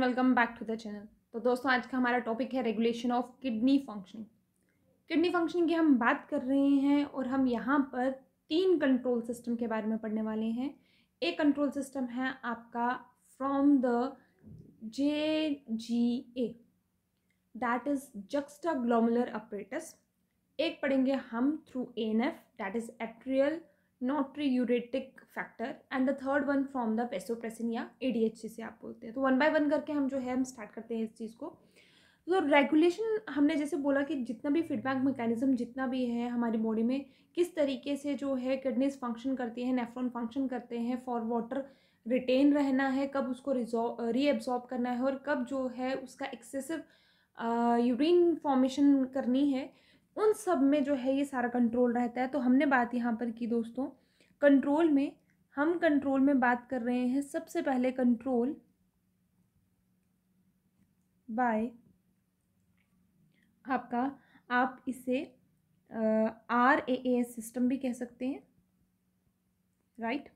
And welcome back to the channel तो दोस्तों आज का हमारा टॉपिक है regulation of kidney functioning kidney functioning की हम बात कर रहे हैं और हम यहाँ पर तीन कंट्रोल सिस्टम के बारे में पढ़ने वाले हैं एक कंट्रोल सिस्टम है आपका from the J G A that is juxtaglomerular apparatus एक पढ़ेंगे हम through N F that is atrial natriuretic factor and the third one from the vasopressin या ए डी एच सी से आप बोलते हैं तो वन बाय वन करके हम जो है हम स्टार्ट करते हैं इस चीज़ को तो रेगुलेशन हमने जैसे बोला कि जितना भी फीडबैक मैकेनिज्म जितना भी है हमारी बॉडी में किस तरीके से जो है किडनीज फंक्शन करती है नेफ्रॉन फंक्शन करते हैं फॉर वाटर रिटेन रहना है कब उसको रिजॉ रीएब्जॉर्ब करना है और कब जो है उसका एक्सेसिव यूरिन फॉर्मेशन करनी है उन सब में जो है ये सारा कंट्रोल रहता है तो हमने बात यहाँ पर की दोस्तों कंट्रोल में हम कंट्रोल में बात कर रहे हैं सबसे पहले कंट्रोल बाय आपका आप इसे आर ए एस सिस्टम भी कह सकते हैं right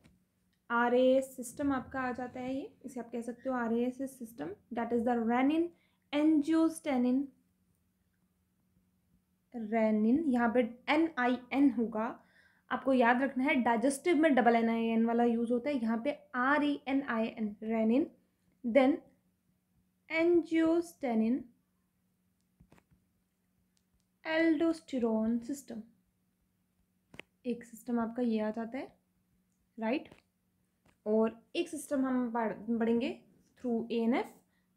R A S system आपका आ जाता है ये इसे आप कह सकते हो R A S system that is the renin angiotensin renin यहाँ पे एन आई एन होगा आपको याद रखना है डाइजेस्टिव में डबल एन आई एन वाला यूज़ होता है यहाँ पे R E N I N renin then angiotensin aldosterone system एक सिस्टम आपका ये आ जाता है राइट और एक सिस्टम हम पढ़ेंगे through A N F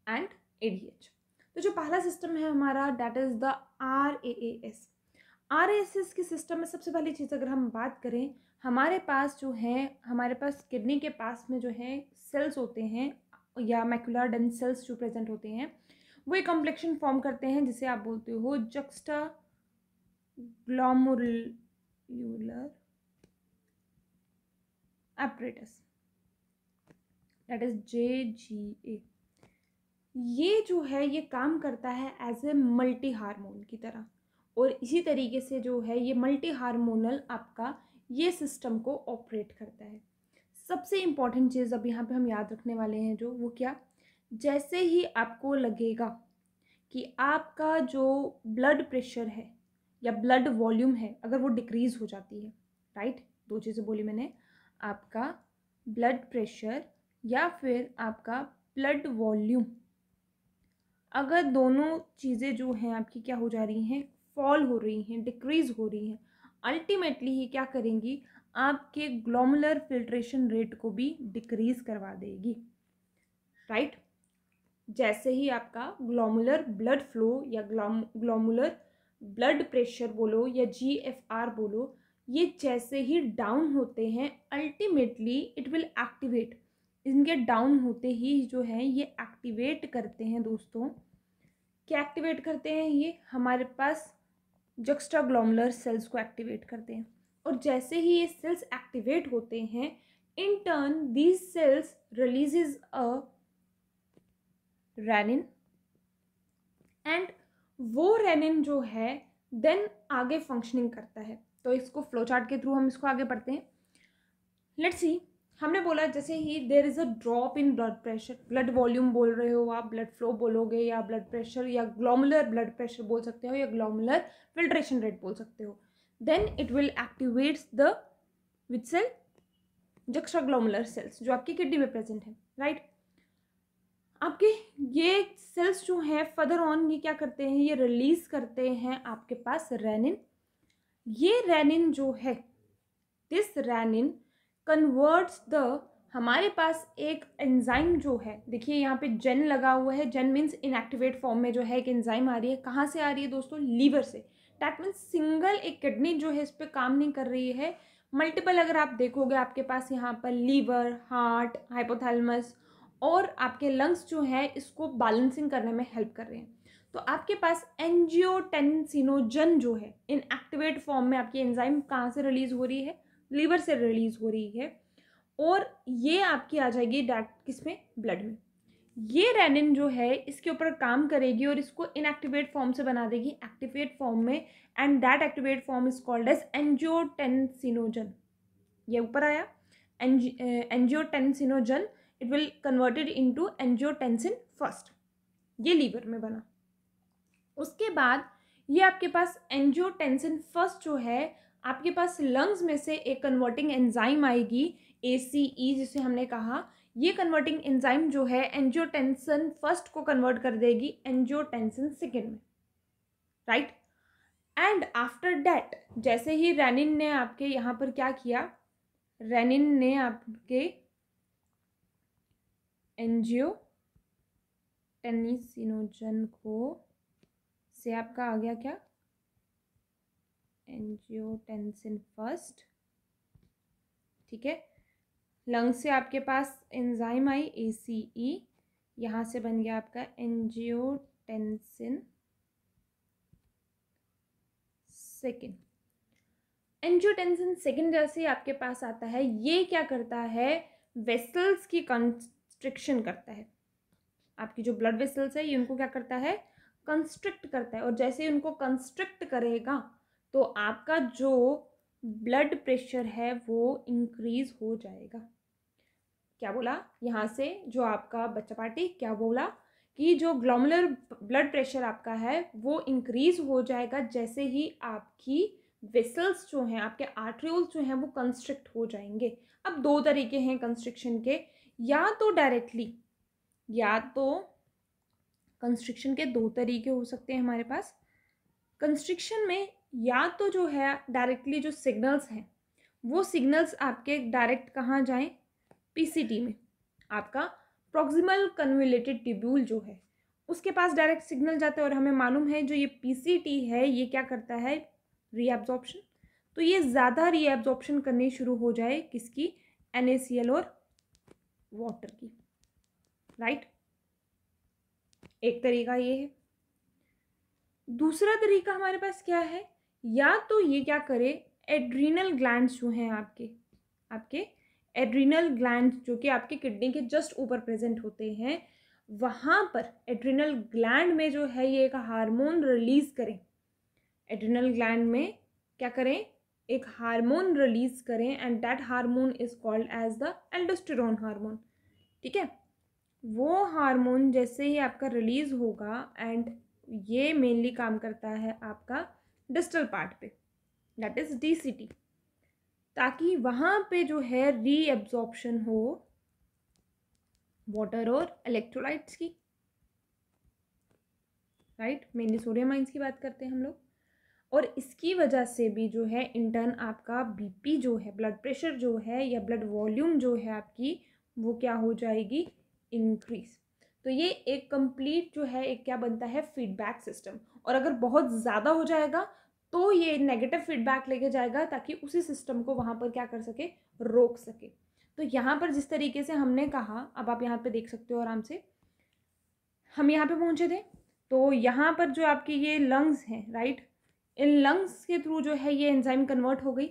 and A D H तो जो पहला सिस्टम है हमारा that is the R A A S R S S के सिस्टम में सबसे पहली चीज़ अगर हम बात करें हमारे पास जो है हमारे पास किडनी के पास में जो है सेल्स होते हैं या मैकुलर डन सेल्स जो प्रेजेंट होते हैं वो एक कॉम्प्लेक्शन फॉर्म करते हैं जिसे आप बोलते हो juxtaglomerular apparatus that is J G A ये जो है ये काम करता है एज ए मल्टी हारमोन की तरह और इसी तरीके से जो है ये मल्टी हारमोनल आपका ये सिस्टम को ऑपरेट करता है सबसे इम्पॉर्टेंट चीज़ अब यहाँ पे हम याद रखने वाले हैं जो वो क्या जैसे ही आपको लगेगा कि आपका जो ब्लड प्रेशर है या ब्लड वॉल्यूम है अगर वो डिक्रीज़ हो जाती है राइट दो चीज़ें बोली मैंने आपका ब्लड प्रेशर या फिर आपका ब्लड वॉल्यूम अगर दोनों चीज़ें जो हैं आपकी क्या हो जा रही हैं फॉल हो रही हैं डिक्रीज़ हो रही हैं अल्टीमेटली ये क्या करेंगी आपके ग्लोमुलर फिल्ट्रेशन रेट को भी डिक्रीज़ करवा देगी राइट right? जैसे ही आपका ग्लोमुलर ब्लड फ्लो या ग्लोमुलर ब्लड प्रेशर बोलो या जी एफ आर बोलो ये जैसे ही डाउन होते हैं अल्टीमेटली इट विल एक्टिवेट इनके डाउन होते ही जो है ये एक्टिवेट करते हैं दोस्तों क्या एक्टिवेट करते हैं ये हमारे पास जक्स्ट्रा ग्लोमुलर सेल्स को एक्टिवेट करते हैं और जैसे ही ये सेल्स एक्टिवेट होते हैं in turn these cells releases a renin and वो रेनिन जो है देन आगे फंक्शनिंग करता है तो इसको फ्लोचार्ट के थ्रू हम इसको आगे पढ़ते हैं लेट्स सी हमने बोला जैसे ही there is a drop in blood pressure blood volume बोल रहे हो आप ब्लड फ्लो बोलोगे या ब्लड प्रेशर या ग्लोमुलर ब्लड प्रेशर बोल सकते हो या ग्लोमुलर फिल्ट्रेशन रेट बोल सकते हो then it will activates the which cell juxtaglomerular cells जो आपकी किडनी में प्रेजेंट है राइट आपके ये सेल्स जो हैं फर्दर ऑन ये क्या करते हैं ये रिलीज करते हैं आपके पास रैनिन ये रैनिन जो है दिस रैनिन कन्वर्ट्स द हमारे पास एक एंजाइम जो है देखिए यहाँ पे जेन लगा हुआ है जेन मीन्स इनएक्टिवेट फॉर्म में जो है एक एंजाइम आ रही है कहाँ से आ रही है दोस्तों लीवर से डैट मीन्स सिंगल एक किडनी जो है इस पर काम नहीं कर रही है मल्टीपल अगर आप देखोगे आपके पास यहाँ पर लीवर हार्ट हाइपोथैलमस और आपके लंग्स जो है इसको बैलेंसिंग करने में हेल्प कर रहे हैं तो आपके पास एनजियोटेनसिनोजन जो है इनएक्टिवेट फॉर्म में आपकी एंजाइम कहाँ से रिलीज हो रही है लीवर से रिलीज हो रही है और ये आपकी आ जाएगी किस किसमें ब्लड में ये रेनिन जो है इसके ऊपर काम करेगी और इसको इनएक्टिवेट फॉर्म से बना देगी एक्टिवेट फॉर्म में and that activate form is called as angiotensinogen ये ऊपर आया angiotensinogen it will converted into angiotensin first ये लीवर में बना उसके बाद ये आपके पास एनजियोटेंसिन फर्स्ट जो है आपके पास लंग्स में से एक कन्वर्टिंग एंजाइम आएगी ए सी ई जिसे हमने कहा ये कन्वर्टिंग एंजाइम जो है एंजियोटेंसन फर्स्ट को कन्वर्ट कर देगी एंजियोटेंसन सेकेंड में राइट एंड आफ्टर डैट जैसे ही रेनिन ने आपके यहाँ पर क्या किया रेनिन ने आपके एनजीओ टेनिसिनोजन को से आपका आ गया क्या एंजियोटेंसिन फर्स्ट ठीक है लंग से आपके पास एंजाइम आई ए सी ई यहाँ से बन गया आपका एंजियोटेंसिन सेकेंड एंजियोटेंसिन सेकेंड जैसे आपके पास आता है ये क्या करता है वेसल्स की कंस्ट्रिक्शन करता है आपकी जो ब्लड वेसल्स है ये उनको क्या करता है कंस्ट्रिक्ट करता है और जैसे उनको कंस्ट्रिक्ट करेगा तो आपका जो ब्लड प्रेशर है वो इंक्रीज हो जाएगा क्या बोला यहाँ से जो आपका बच्चा पार्टी क्या बोला कि जो ग्लोमुलर ब्लड प्रेशर आपका है वो इंक्रीज हो जाएगा जैसे ही आपकी वेसल्स जो हैं आपके आर्ट्रियोल्स जो हैं वो कंस्ट्रिक्ट हो जाएंगे अब दो तरीके हैं कंस्ट्रिक्शन के या तो डायरेक्टली या तो कंस्ट्रिक्शन के दो तरीके हो सकते हैं हमारे पास कंस्ट्रिक्शन में या तो जो है डायरेक्टली जो सिग्नल्स हैं वो सिग्नल्स आपके डायरेक्ट कहाँ जाएं पीसीटी में आपका प्रोक्सिमल कन्विलेटेड ट्यूब्यूल जो है उसके पास डायरेक्ट सिग्नल जाते हैं और हमें मालूम है जो ये पीसीटी है ये क्या करता है रीएब्जॉर्प्शन तो ये ज़्यादा रीएब्जॉर्प्शन करनी शुरू हो जाए किसकी एन और वाटर की राइट एक तरीका ये है दूसरा तरीका हमारे पास क्या है या तो ये क्या करे एड्रीनल ग्लैंड जो हैं आपके आपके एड्रीनल ग्लैंड जो कि आपके किडनी के जस्ट ऊपर प्रेजेंट होते हैं वहाँ पर एड्रीनल ग्लैंड में जो है ये एक हार्मोन रिलीज़ करें एड्रीनल ग्लैंड में क्या करें एक हार्मोन रिलीज करें and that hormone is called as the aldosterone hormone ठीक है वो हार्मोन जैसे ही आपका रिलीज होगा एंड ये मेनली काम करता है आपका डिस्टल पार्ट पे दैट इज डी ताकि वहां पे जो है रीएब्जॉर्प्शन हो वाटर और इलेक्ट्रोलाइट्स की राइट मेनली सोडियम आइंस की बात करते हैं हम लोग और इसकी वजह से भी जो है इंटर्न आपका बीपी जो है ब्लड प्रेशर जो है या ब्लड वॉल्यूम जो है आपकी वो क्या हो जाएगी इंक्रीज तो ये एक कंप्लीट जो है एक क्या बनता है फीडबैक सिस्टम और अगर बहुत ज़्यादा हो जाएगा तो ये नेगेटिव फीडबैक लेके जाएगा ताकि उसी सिस्टम को वहाँ पर क्या कर सके रोक सके तो यहाँ पर जिस तरीके से हमने कहा अब आप यहाँ पे देख सकते हो आराम से हम यहाँ पे पहुँचे थे तो यहाँ पर जो आपके ये लंग्स हैं राइट इन लंग्स के थ्रू जो है ये एंजाइम कन्वर्ट हो गई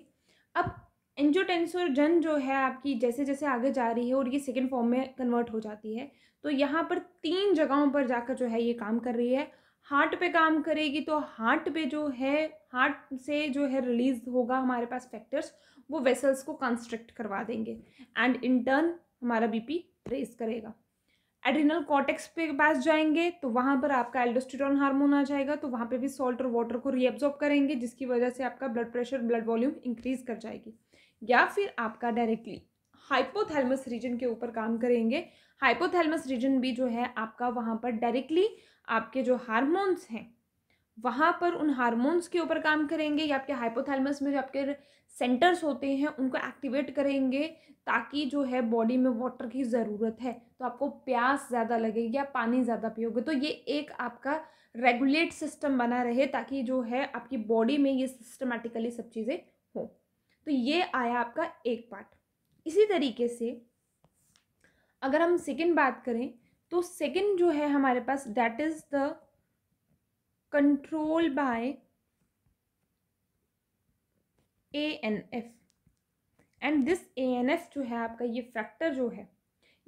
अब एंजोटेंसोजन जो है आपकी जैसे जैसे आगे जा रही है और ये सेकेंड फॉर्म में कन्वर्ट हो जाती है तो यहाँ पर तीन जगहों पर जाकर जो है ये काम कर रही है हार्ट पे काम करेगी तो हार्ट पे जो है हार्ट से जो है रिलीज होगा हमारे पास फैक्टर्स वो वेसल्स को कंस्ट्रक्ट करवा देंगे एंड इन टर्न हमारा बीपी रेज करेगा एड्रिनल कॉटेक्स पे पास जाएंगे तो वहाँ पर आपका एल्डोस्टिरॉन हार्मोन आ जाएगा तो वहाँ पे भी सॉल्ट और वाटर को रीअब्जॉर्ब करेंगे जिसकी वजह से आपका blood pressure blood volume increase कर जाएगी या फिर आपका डायरेक्टली हाइपोथैलमस रीजन के ऊपर काम करेंगे हाइपोथैलमस रीजन भी जो है आपका वहाँ पर डायरेक्टली आपके जो हारमोन्स हैं वहाँ पर उन हारमोन्स के ऊपर काम करेंगे या आपके हाइपोथैलमस में जो आपके सेंटर्स होते हैं उनको एक्टिवेट करेंगे ताकि जो है बॉडी में वाटर की ज़रूरत है तो आपको प्यास ज़्यादा लगेगी या पानी ज़्यादा पियोगे तो ये एक आपका रेगुलेट सिस्टम बना रहे ताकि जो है आपकी बॉडी में ये सिस्टमेटिकली सब चीज़ें हो तो ये आया आपका एक पार्ट इसी तरीके से अगर हम सेकेंड बात करें तो सेकंड जो है हमारे पास that is the control by A N F and this A N F जो है आपका ये फैक्टर जो है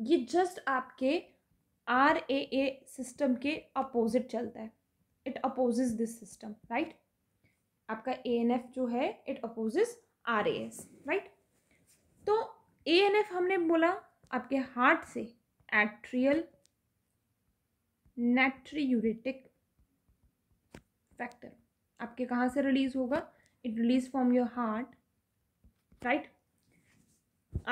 ये जस्ट आपके आर ए ए सिस्टम के अपोजिट चलता है it opposes this system right आपका ए एन एफ जो है it opposes R A S right तो ए एन एफ हमने बोला आपके हार्ट से एट्रियल नेट्रीयूरेटिक फैक्टर आपके कहाँ से रिलीज होगा it release from your heart right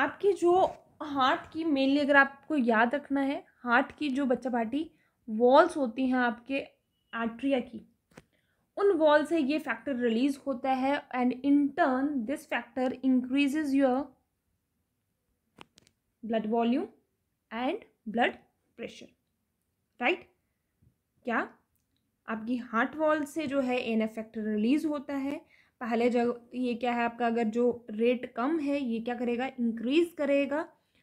आपकी जो हार्ट की मेनली अगर आपको याद रखना है हार्ट की जो बच्चा पार्टी वॉल्स होती हैं आपके आर्ट्रिया की उन वॉल से ये फैक्टर रिलीज होता है and in turn this factor increases your blood volume and blood pressure right क्या आपकी हार्ट वॉल से जो है एन एफेक्ट रिलीज होता है पहले जगह ये क्या है आपका अगर जो रेट कम है ये क्या करेगा इंक्रीज करेगा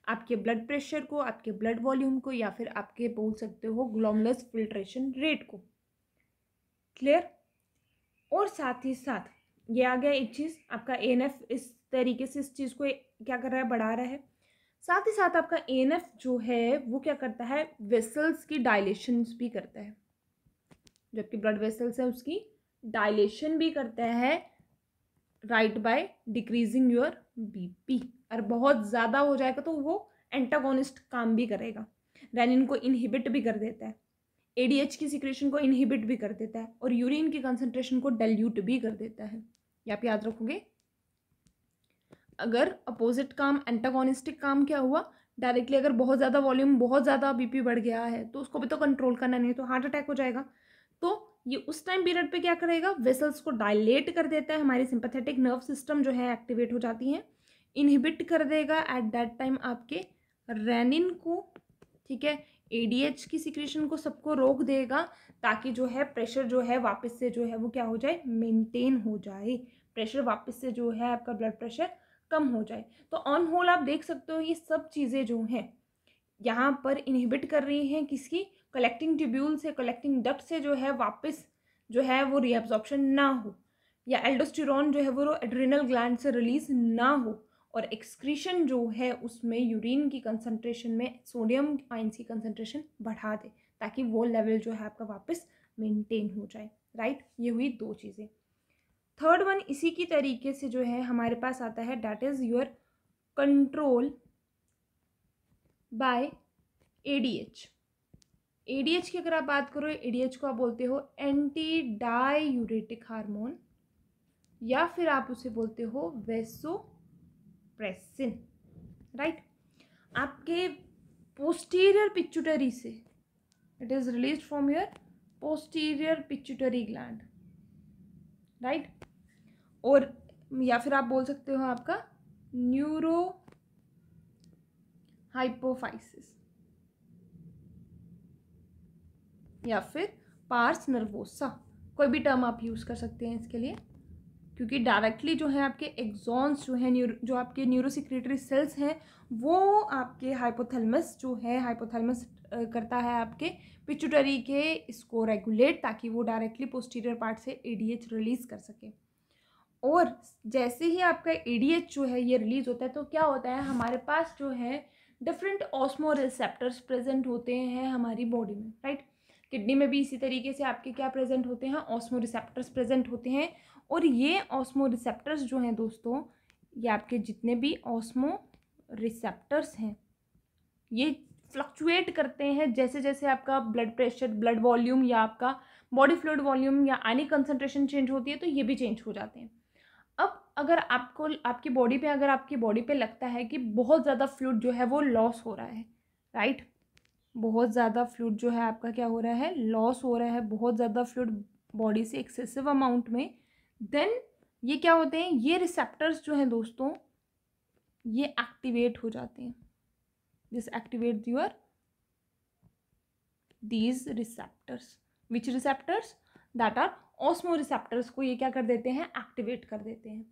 आपके ब्लड प्रेशर को आपके ब्लड वॉल्यूम को या फिर आपके बोल सकते हो ग्लोमलस फिल्ट्रेशन रेट को क्लियर और साथ ही साथ ये आ गया एक चीज़ आपका ए इस तरीके से इस चीज़ को क्या कर रहा है बढ़ा रहा है साथ ही साथ आपका ए जो है वो क्या करता है वेसल्स की डायलेशंस भी करता है जबकि ब्लड वेसल्स है उसकी डायलेशन भी करता है right by decreasing your BP और बहुत ज़्यादा हो जाएगा तो वो एंटागोनिस्ट काम भी करेगा रेनिन को इनहिबिट भी कर देता है एडीएच की सिक्रेशन को इनहिबिट भी कर देता है और यूरिन की कंसनट्रेशन को डल्यूट भी कर देता है ये आप याद रखोगे अगर अपोजिट काम एंटागोनिस्टिक काम क्या हुआ डायरेक्टली अगर बहुत ज़्यादा वॉल्यूम बहुत ज़्यादा बीपी बढ़ गया है तो उसको भी तो कंट्रोल करना नहीं तो हार्ट अटैक हो जाएगा तो ये उस टाइम पीरियड पे क्या करेगा वेसल्स को डायलेट कर देता है हमारी सिंपथेटिक नर्व सिस्टम जो है एक्टिवेट हो जाती है इनहिबिट कर देगा एट दैट टाइम आपके रेनिन को ठीक है एडीएच की सिक्रेशन को सबको रोक देगा ताकि जो है प्रेशर जो है वापस से जो है वो क्या हो जाए मेंटेन हो जाए प्रेशर वापस से जो है आपका ब्लड प्रेशर कम हो जाए तो ऑन होल आप देख सकते हो ये सब चीज़ें जो हैं यहाँ पर इनहिबिट कर रही हैं किसकी कलेक्टिंग ट्यूब्यूल से कलेक्टिंग डक्ट से जो है वापस जो है वो रिएब्जॉर्प्शन ना हो या एल्डोस्टिरॉन जो है वो एड्रिनल ग्लैंड से रिलीज ना हो और एक्सक्रीशन जो है उसमें यूरिन की कंसनट्रेशन में सोडियम आइंस की कंसनट्रेशन बढ़ा दे ताकि वो लेवल जो है आपका वापस मेंटेन हो जाए राइट ये हुई दो चीज़ें थर्ड वन इसी की तरीके से जो है हमारे पास आता है that is your control by ADH ADH की अगर आप बात करो एडीएच को आप बोलते हो एंटी डाई यूरेटिक हार्मोन या फिर आप उसे बोलते हो वेसोप्रेसिन राइट आपके पोस्टीरियर पिचुटरी से it is release from your posterior pituitary gland right और या फिर आप बोल सकते हो आपका न्यूरो हाइपोफाइसिस या फिर पार्स नर्वोसा कोई भी टर्म आप यूज़ कर सकते हैं इसके लिए क्योंकि डायरेक्टली जो है आपके एग्जॉन्स जो है जो आपके न्यूरोसिक्रेटरी सेल्स हैं वो आपके हाइपोथलमस जो है हाइपोथलमस करता है आपके पिचुटरी के इसको रेगुलेट ताकि वो डायरेक्टली पोस्टीरियर पार्ट से एडीएच रिलीज़ कर सके और जैसे ही आपका एडीएच जो है ये रिलीज़ होता है तो क्या होता है हमारे पास जो है डिफरेंट ऑस्मो रिसेप्टर्स प्रेजेंट होते हैं हमारी बॉडी में राइट किडनी में भी इसी तरीके से आपके क्या प्रेजेंट होते हैं ऑस्मो रिसेप्टर्स प्रेजेंट होते हैं और ये ऑस्मो रिसेप्टर्स जो हैं दोस्तों ये आपके जितने भी ऑस्मो रिसेप्टर्स हैं ये फ्लक्चुएट करते हैं जैसे जैसे आपका ब्लड प्रेशर ब्लड वॉल्यूम या आपका बॉडी फ्लूड वॉल्यूम या आनी कंसनट्रेशन चेंज होती है तो ये भी चेंज हो जाते हैं अब अगर आपको आपकी बॉडी पे अगर आपकी बॉडी पे लगता है कि बहुत ज़्यादा फ्लूड जो है वो लॉस हो रहा है राइट बहुत ज़्यादा फ्लूड जो है आपका क्या हो रहा है लॉस हो रहा है बहुत ज़्यादा फ्लूड बॉडी से एक्सेसिव अमाउंट में देन ये क्या होते हैं ये रिसेप्टर्स जो हैं दोस्तों ये एक्टिवेट हो जाते हैं this activate your these receptors which receptors that are osmoreceptors को ये क्या कर देते हैं एक्टिवेट कर देते हैं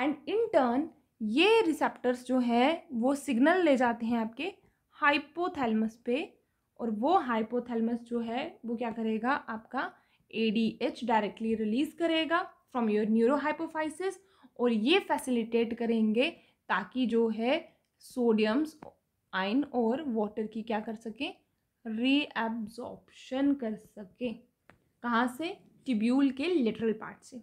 एंड इन टर्न ये रिसेप्टर्स जो है वो सिग्नल ले जाते हैं आपके हाइपोथैलमस पे और वो हाइपोथैलेमस जो है वो क्या करेगा आपका एडीएच डायरेक्टली रिलीज करेगा फ्रॉम योर न्यूरोहाइपोफाइसिस और ये फैसिलिटेट करेंगे ताकि जो है सोडियम्स आयन और वाटर की क्या कर सकें रीएब्जॉर्प्शन कर सकें कहाँ से टिब्यूल के लिटरल पार्ट से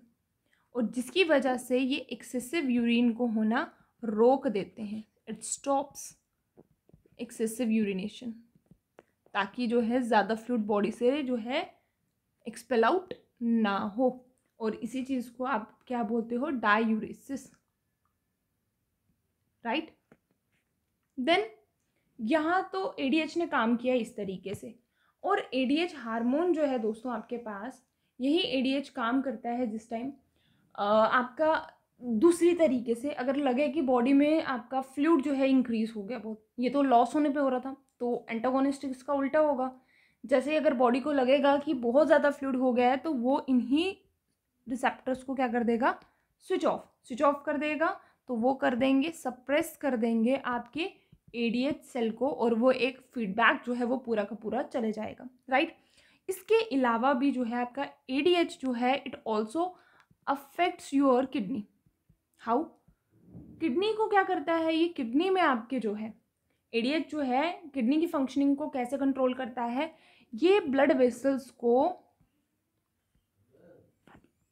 और जिसकी वजह से ये एक्सेसिव यूरिन को होना रोक देते हैं इट स्टॉप्स एक्सेसिव यूरिनेशन ताकि जो है ज़्यादा फ्लूड बॉडी से जो है एक्सपेल आउट ना हो और इसी चीज़ को आप क्या बोलते हो डायूरेसिस राइट देन यहाँ तो ए ने काम किया इस तरीके से और एडीएच हार्मोन जो है दोस्तों आपके पास यही ए काम करता है जिस टाइम आपका दूसरी तरीके से अगर लगे कि बॉडी में आपका फ्लूड जो है इंक्रीज हो गया बहुत ये तो लॉस होने पे हो रहा था तो एंटागोनिस्ट इसका उल्टा होगा जैसे अगर बॉडी को लगेगा कि बहुत ज़्यादा फ्लूड हो गया है तो वो इन्हीं रिसेप्टर्स को क्या कर देगा स्विच ऑफ स्विच ऑफ कर देगा तो वो कर देंगे सप्रेस कर देंगे आपके ए सेल को और वो एक फीडबैक जो है वो पूरा का पूरा चले जाएगा राइट इसके अलावा भी जो है आपका ए जो है it also affects your kidney how kidney को क्या करता है ये किडनी में आपके जो है एडीएच जो है किडनी की फंक्शनिंग को कैसे कंट्रोल करता है ये ब्लड वेसल्स को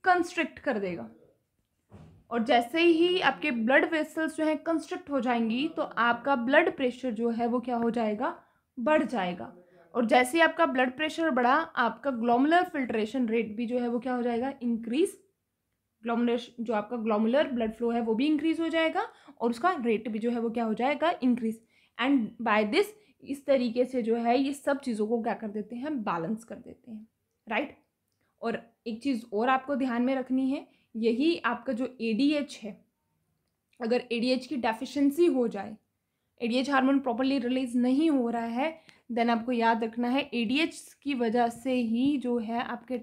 कंस्ट्रिक्ट कर देगा और जैसे ही आपके ब्लड वेसल्स जो हैं कंस्ट्रिक्ट हो जाएंगी तो आपका ब्लड प्रेशर जो है वो क्या हो जाएगा बढ़ जाएगा और जैसे ही आपका ब्लड प्रेशर बढ़ा आपका ग्लोमुलर फिल्ट्रेशन रेट भी जो है वो क्या हो जाएगा इंक्रीज ग्लोमुलर जो आपका ग्लोमुलर ब्लड फ्लो है वो भी इंक्रीज हो जाएगा और उसका रेट भी जो है वो क्या हो जाएगा इंक्रीज़ एंड बाय दिस इस तरीके से जो है ये सब चीज़ों को क्या कर देते हैं बैलेंस कर देते हैं राइट और एक चीज़ और आपको ध्यान में रखनी है यही आपका जो ए है अगर ए की डेफिशेंसी हो जाए ए हार्मोन प्रॉपरली रिलीज नहीं हो रहा है देन आपको याद रखना है ए की वजह से ही जो है आपके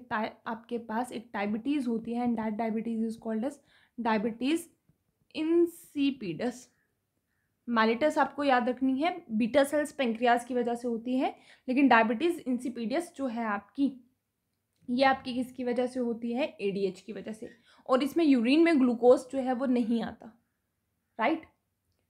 आपके पास एक डायबिटीज़ होती है and that diabetes is called as diabetes insipidus mellitus आपको याद रखनी है बीटा सेल्स पेंक्रियाज की वजह से होती है लेकिन डायबिटीज़ इंसिपीडियस जो है आपकी ये आपकी किसकी वजह से होती है ए की वजह से और इसमें यूरिन में ग्लूकोज जो है वो नहीं आता राइट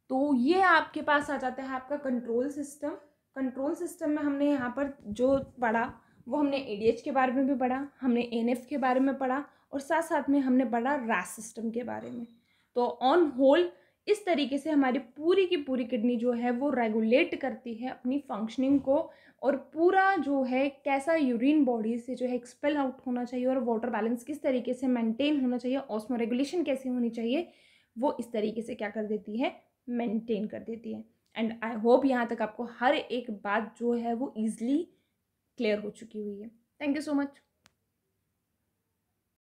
तो ये आपके पास आ जाता है आपका कंट्रोल सिस्टम कंट्रोल सिस्टम में हमने यहाँ पर जो पढ़ा वो हमने ए के बारे में भी पढ़ा हमने एन के बारे में पढ़ा और साथ साथ में हमने पढ़ा रास सिस्टम के बारे में तो ऑन होल इस तरीके से हमारी पूरी की पूरी किडनी जो है वो रेगुलेट करती है अपनी फंक्शनिंग को और पूरा जो है कैसा यूरिन बॉडी से जो है एक्सपेल आउट होना चाहिए और वाटर बैलेंस किस तरीके से मेंटेन होना चाहिए ऑस्मो रेगुलेशन कैसे होनी चाहिए वो इस तरीके से क्या कर देती है मेंटेन कर देती है एंड आई होप यहाँ तक आपको हर एक बात जो है वो ईज़िली क्लियर हो चुकी हुई है थैंक यू सो मच